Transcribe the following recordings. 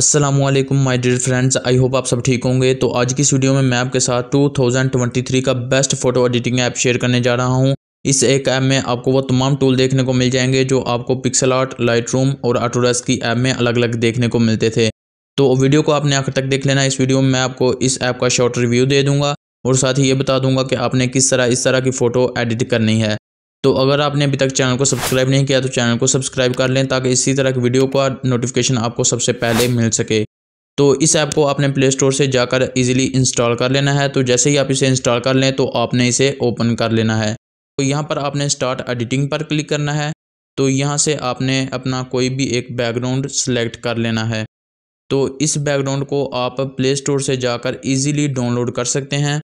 Aslam my dear friends I hope आप सब ठीक होंगे तो आज की इस वीडियो में मैं आपके साथ 2023 का best photo editing app share करने जा रहा हूं इस एक ऐप में आपको वो तमाम टूल देखने को मिल जाएंगे जो आपको पिक्सल आर्ट लाइट रूम और आटोरस की ऐप में अलग अलग देखने को मिलते थे तो वीडियो को आपने आखिर तक देख लेना इस वीडियो में मैं आपको इस ऐप का शॉर्ट रिव्यू दे दूँगा और साथ ही ये बता दूंगा कि आपने किस तरह इस तरह की फ़ोटो एडिट करनी है तो अगर आपने अभी तक चैनल को सब्सक्राइब नहीं किया तो चैनल को सब्सक्राइब कर लें ताकि इसी तरह की वीडियो का नोटिफिकेशन आपको सबसे पहले मिल सके तो इस ऐप को आपने प्ले स्टोर से जाकर इजीली इंस्टॉल कर लेना है तो जैसे ही आप इसे इंस्टॉल कर लें तो आपने इसे ओपन कर लेना है तो यहाँ पर आपने स्टार्ट एडिटिंग पर क्लिक करना है तो यहाँ से आपने अपना कोई भी एक बैकग्राउंड सेलेक्ट कर लेना है तो इस बैकग्राउंड को आप प्ले स्टोर से जाकर ईजिली डाउनलोड कर सकते हैं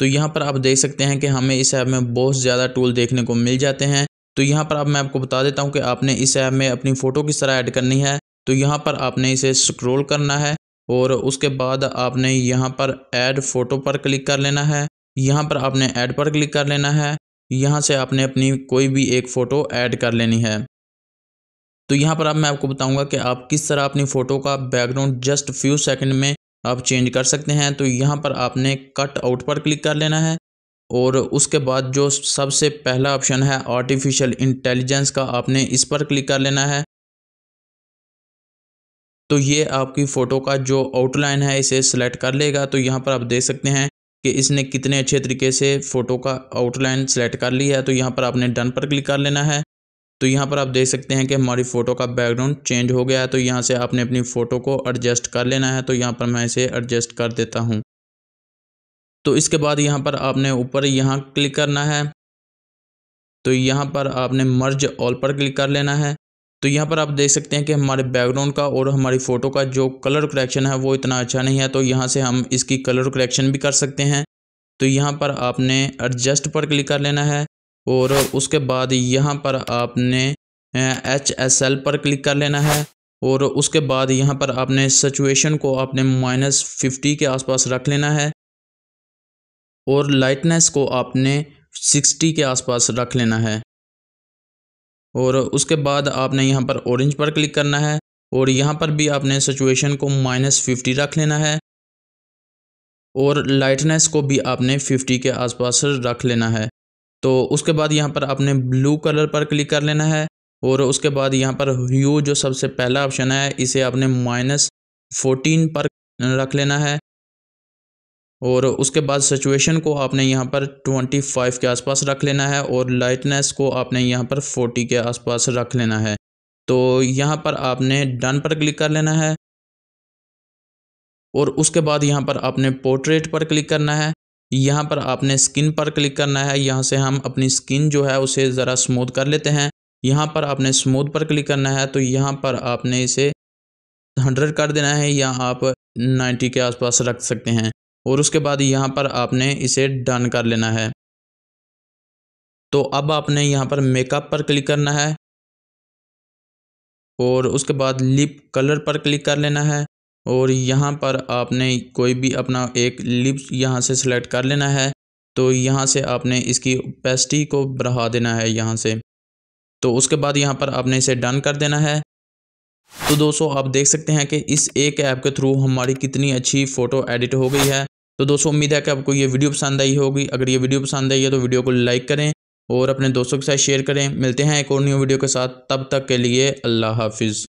तो यहाँ पर आप देख सकते हैं कि हमें इस ऐप में बहुत ज़्यादा टूल देखने को मिल जाते हैं तो यहाँ पर आप मैं आपको बता देता हूँ कि आपने इस ऐप में अपनी फ़ोटो किस तरह ऐड करनी है तो यहाँ पर आपने इसे स्क्रोल करना है और उसके बाद आपने यहाँ पर ऐड फ़ोटो पर क्लिक कर लेना है यहाँ पर आपने ऐड पर क्लिक कर लेना है यहाँ से आपने अपनी कोई भी एक फ़ोटो ऐड कर लेनी है तो यहाँ पर अब आप मैं आपको बताऊँगा कि आप किस तरह अपनी फ़ोटो का बैकग्राउंड जस्ट फ्यू सेकंड में आप चेंज कर सकते हैं तो यहाँ पर आपने कट आउट पर क्लिक कर लेना है और उसके बाद जो सबसे पहला ऑप्शन है आर्टिफिशियल इंटेलिजेंस का आपने इस पर क्लिक कर लेना है तो ये आपकी फ़ोटो का जो आउटलाइन है इसे सेलेक्ट कर लेगा तो यहाँ पर आप देख सकते हैं कि इसने कितने अच्छे तरीके से फ़ोटो का आउटलाइन सेलेक्ट कर ली है तो यहाँ पर आपने डन पर क्लिक कर लेना है तो यहाँ पर आप देख सकते हैं कि हमारी फ़ोटो का बैकग्राउंड चेंज हो गया है तो यहाँ से आपने अपनी फ़ोटो को एडजस्ट कर लेना है तो यहाँ पर मैं इसे एडजस्ट कर देता हूँ तो इसके बाद यहाँ पर आपने ऊपर यहाँ क्लिक करना है तो यहाँ पर आपने मर्ज ऑल पर क्लिक कर लेना है तो यहाँ पर आप देख सकते हैं कि हमारे बैकग्राउंड का और हमारी फ़ोटो का जो कलर करेक्शन है वो इतना अच्छा नहीं है तो यहाँ से हम इसकी कलर करेक्शन भी कर सकते हैं तो यहाँ पर आपने एडजस्ट पर क्लिक कर लेना है और उसके बाद यहाँ पर आपने एच एस एल पर क्लिक कर लेना है और उसके बाद यहाँ पर आपने सचुएशन को आपने माइनस फिफ्टी के आसपास रख लेना है और लाइटनेस को आपने सिक्सटी के आसपास रख लेना है और उसके बाद आपने यहाँ पर ऑरेंज पर क्लिक करना है और यहाँ पर भी आपने सचुएशन को माइनस फिफ्टी रख लेना है और लाइटनेस को भी आपने फिफ्टी के आसपास रख लेना है तो उसके बाद यहाँ पर आपने ब्लू कलर पर क्लिक कर लेना है और उसके बाद यहाँ पर व्यू जो सबसे पहला ऑप्शन है इसे आपने माइनस फोर्टीन पर रख लेना है और उसके बाद सिचुएशन को आपने यहाँ पर ट्वेंटी फाइव के आसपास रख लेना है और लाइटनेस को आपने यहाँ पर फोर्टी के आसपास रख लेना है तो यहाँ पर आपने डन पर क्लिक कर लेना है और उसके बाद यहाँ पर आपने पोर्ट्रेट पर क्लिक करना है यहाँ पर आपने स्किन पर क्लिक करना है यहाँ से हम अपनी स्किन जो है उसे ज़रा स्मूथ कर लेते हैं यहाँ पर आपने स्मूथ पर क्लिक करना है तो यहाँ पर आपने इसे हंड्रेड कर देना है या आप नाइन्टी के आसपास रख सकते हैं और उसके बाद यहाँ पर आपने इसे डन कर लेना है तो अब आपने यहाँ पर मेकअप पर क्लिक करना है और उसके बाद लिप कलर पर क्लिक कर लेना है और यहाँ पर आपने कोई भी अपना एक लिप्स यहाँ से सिलेक्ट कर लेना है तो यहाँ से आपने इसकी पेस्टी को बढ़ा देना है यहाँ से तो उसके बाद यहाँ पर आपने इसे डन कर देना है तो दोस्तों आप देख सकते हैं कि इस एक ऐप के थ्रू हमारी कितनी अच्छी फ़ोटो एडिट हो गई है तो दोस्तों उम्मीद है कि आपको ये वीडियो पसंद आई होगी अगर ये वीडियो पसंद आई है तो वीडियो को लाइक करें और अपने दोस्तों के साथ शेयर करें मिलते हैं एक और न्यू वीडियो के साथ तब तक के लिए अल्लाह हाफिज़